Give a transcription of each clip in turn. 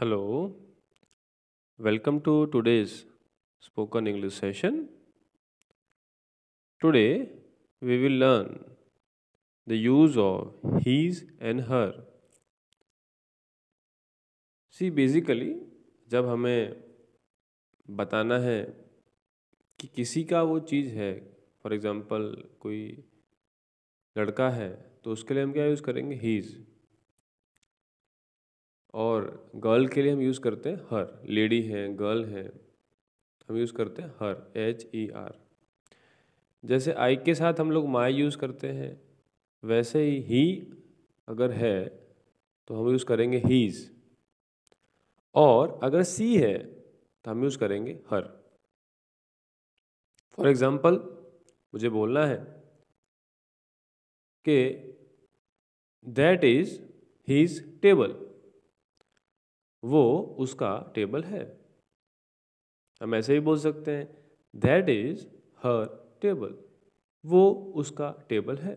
Hello, welcome to today's spoken English session. Today we will learn the use of his and her. See basically जब हमें बताना है कि किसी का वो चीज़ है फॉर एग्ज़ाम्पल कोई लड़का है तो उसके लिए हम क्या यूज़ करेंगे हीज़ और गर्ल के लिए हम यूज़ करते हैं हर लेडी है गर्ल है हम यूज़ करते हैं हर एच ई आर जैसे आई के साथ हम लोग माई यूज़ करते हैं वैसे ही ही अगर है तो हम यूज़ करेंगे हीज़ और अगर सी है तो हम यूज़ करेंगे हर फॉर एग्ज़ाम्पल मुझे बोलना है कि दैट इज़ हीज़ टेबल वो उसका टेबल है हम ऐसे ही बोल सकते हैं दैट इज हर टेबल वो उसका टेबल है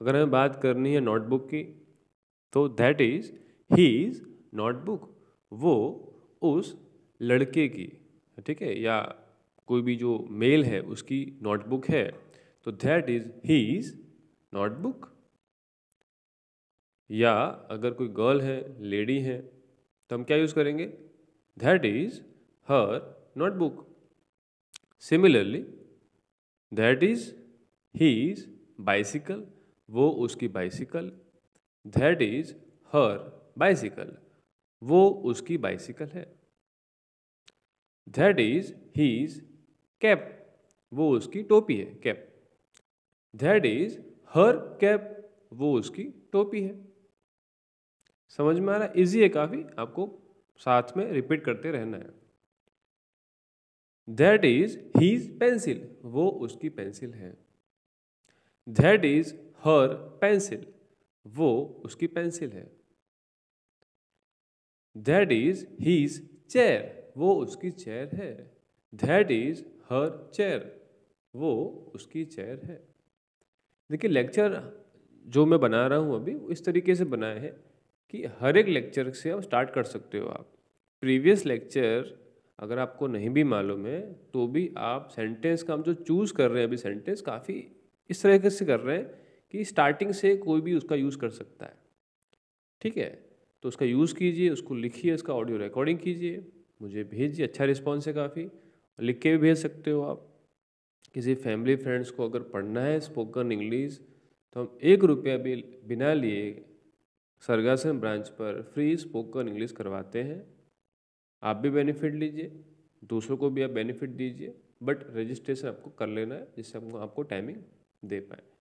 अगर हमें बात करनी है नोटबुक की तो that is his notebook वो उस लड़के की ठीक है या कोई भी जो मेल है उसकी नोटबुक है तो that is his notebook या अगर कोई गर्ल है लेडी है तो हम क्या यूज़ करेंगे that is her notebook book similarly that is his bicycle वो उसकी bicycle that is her bicycle वो उसकी बाइसिकल है that is his cap वो उसकी टोपी है cap that is her cap वो उसकी टोपी है समझ में आ रहा है इजी है काफ़ी आपको साथ में रिपीट करते रहना है दैट इज हीज पेंसिल वो उसकी पेंसिल है दैट इज हर पेंसिल वो उसकी पेंसिल है दैट इज हीज चेयर वो उसकी चेयर है दैट इज हर चेयर वो उसकी चेयर है देखिए लेक्चर जो मैं बना रहा हूँ अभी इस तरीके से बनाए हैं कि हर एक लेक्चर से हम स्टार्ट कर सकते हो आप प्रीवियस लेक्चर अगर आपको नहीं भी मालूम है तो भी आप सेंटेंस का हम जो चूज़ कर रहे हैं अभी सेंटेंस काफ़ी इस तरह से कर रहे हैं कि स्टार्टिंग से कोई भी उसका यूज़ कर सकता है ठीक है तो उसका यूज़ कीजिए उसको लिखिए उसका ऑडियो रिकॉर्डिंग कीजिए मुझे भेजिए अच्छा रिस्पॉन्स है काफ़ी लिख के भी भेज सकते हो आप किसी फैमिली फ्रेंड्स को अगर पढ़ना है स्पोकन इंग्लिश तो हम एक रुपया भी बिना लिए सरगासन ब्रांच पर फ्री स्पोकन इंग्लिश करवाते हैं आप भी बेनिफिट लीजिए दूसरों को भी आप बेनिफिट दीजिए बट रजिस्ट्रेशन आपको कर लेना है जिससे हम आपको टाइमिंग दे पाए